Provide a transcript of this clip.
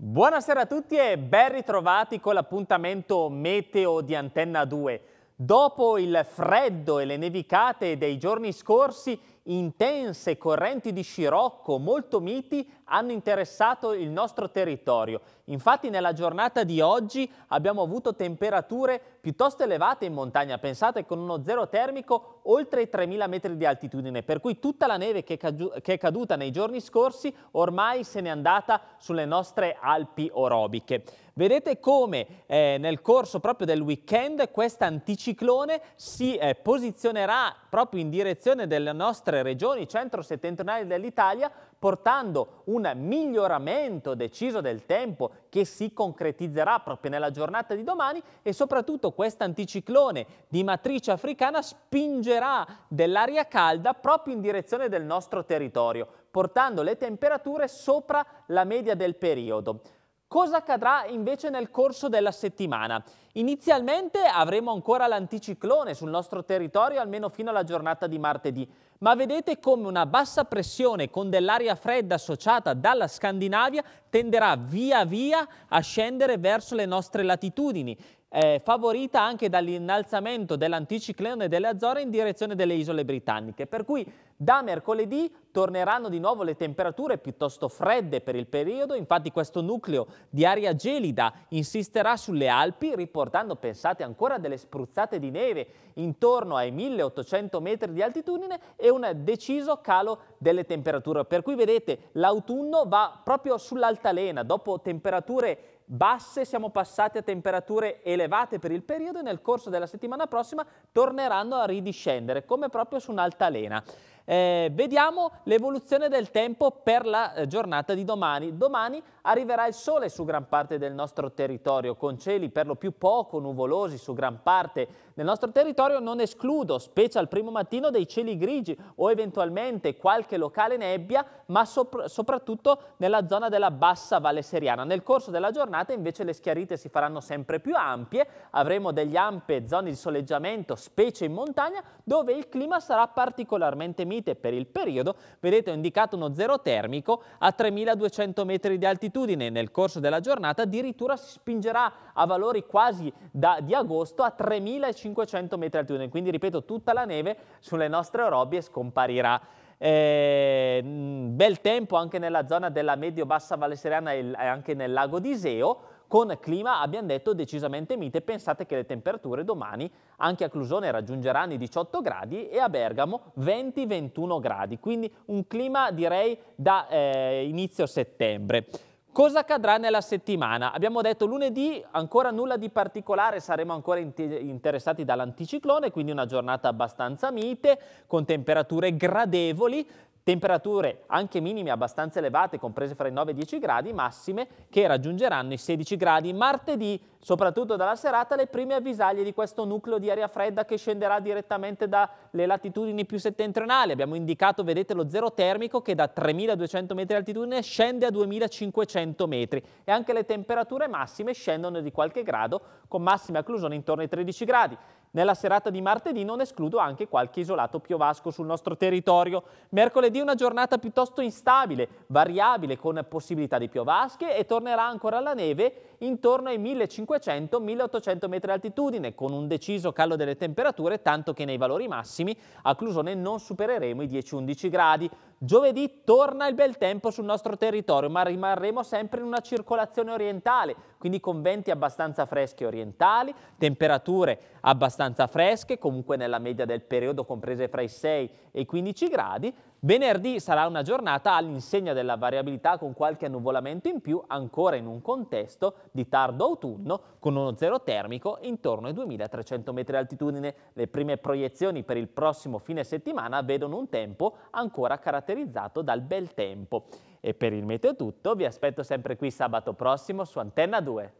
Buonasera a tutti e ben ritrovati con l'appuntamento meteo di Antenna 2. Dopo il freddo e le nevicate dei giorni scorsi, intense correnti di scirocco molto miti hanno interessato il nostro territorio. Infatti nella giornata di oggi abbiamo avuto temperature piuttosto elevate in montagna, pensate con uno zero termico oltre i 3000 metri di altitudine, per cui tutta la neve che è, caduta nei giorni scorsi ormai se n'è andata sulle nostre Alpi orobiche. Vedete come eh, nel corso proprio del weekend questo anticiclone si eh, posizionerà proprio in direzione delle nostre altre regioni centro-settentrionali dell'Italia, portando un miglioramento deciso del tempo che si concretizzerà proprio nella giornata di domani e soprattutto questo anticiclone di matrice africana spingerà dell'aria calda proprio in direzione del nostro territorio, portando le temperature sopra la media del periodo. Cosa accadrà invece nel corso della settimana? Inizialmente avremo ancora l'anticiclone sul nostro territorio almeno fino alla giornata di martedì, ma vedete come una bassa pressione con dell'aria fredda associata dalla Scandinavia tenderà via via a scendere verso le nostre latitudini, eh, favorita anche dall'innalzamento dell'anticiclone delle Azzorre in direzione delle isole britanniche. Per cui da mercoledì torneranno di nuovo le temperature piuttosto fredde per il periodo, infatti questo nucleo di aria gelida insisterà sulle Alpi, riportando portando, pensate ancora, delle spruzzate di neve intorno ai 1800 metri di altitudine e un deciso calo delle temperature. Per cui vedete l'autunno va proprio sull'altalena, dopo temperature basse siamo passati a temperature elevate per il periodo e nel corso della settimana prossima torneranno a ridiscendere come proprio su un'altalena. Eh, vediamo l'evoluzione del tempo per la eh, giornata di domani. Domani arriverà il sole su gran parte del nostro territorio, con cieli per lo più poco nuvolosi su gran parte del nostro territorio. Non escludo, specie al primo mattino, dei cieli grigi o eventualmente qualche locale nebbia, ma sopra soprattutto nella zona della bassa Valle Seriana. Nel corso della giornata invece le schiarite si faranno sempre più ampie, avremo degli ampie zone di soleggiamento, specie in montagna, dove il clima sarà particolarmente mite Dolomite per il periodo, vedete ho indicato uno zero termico a 3200 metri di altitudine. Nel corso della giornata addirittura si spingerà a valori quasi da, di agosto a 3500 metri di altitudine. Quindi ripeto, tutta la neve sulle nostre robbie scomparirà. Eh, bel tempo anche nella zona della medio-bassa Valle Seriana e anche nel lago di Seo con clima, abbiamo detto, decisamente mite. Pensate che le temperature domani anche a Clusone raggiungeranno i 18 gradi e a Bergamo 20-21 gradi, quindi un clima direi da eh, inizio settembre. Cosa accadrà nella settimana? Abbiamo detto lunedì ancora nulla di particolare, saremo ancora interessati dall'anticiclone, quindi una giornata abbastanza mite, con temperature gradevoli. Temperature anche minime abbastanza elevate, comprese fra i 9 e i 10 gradi, massime che raggiungeranno i 16 gradi. Martedì, soprattutto dalla serata, le prime avvisaglie di questo nucleo di aria fredda che scenderà direttamente dalle latitudini più settentrionali. Abbiamo indicato, vedete, lo zero termico che da 3200 metri di altitudine scende a 2500 metri e anche le temperature massime scendono di qualche grado con massime acclusioni intorno ai 13 gradi. Nella serata di martedì non escludo anche qualche isolato piovasco sul nostro territorio. Mercoledì Lunedì una giornata piuttosto instabile, variabile, con possibilità di piovasche e tornerà ancora la neve intorno ai 1500-1800 metri altitudine, con un deciso calo delle temperature, tanto che nei valori massimi a Clusone non supereremo i 10-11 gradi. Giovedì torna il bel tempo sul nostro territorio, ma rimarremo sempre in una circolazione orientale, quindi con venti abbastanza freschi orientali, temperature abbastanza fresche, comunque nella media del periodo comprese fra i 6 e i 15 gradi, Venerdì sarà una giornata all'insegna della variabilità con qualche annuvolamento in più ancora in un contesto di tardo autunno con uno zero termico intorno ai 2300 metri di altitudine. Le prime proiezioni per il prossimo fine settimana vedono un tempo ancora caratterizzato dal bel tempo. E per il meteo tutto vi aspetto sempre qui sabato prossimo su Antenna 2.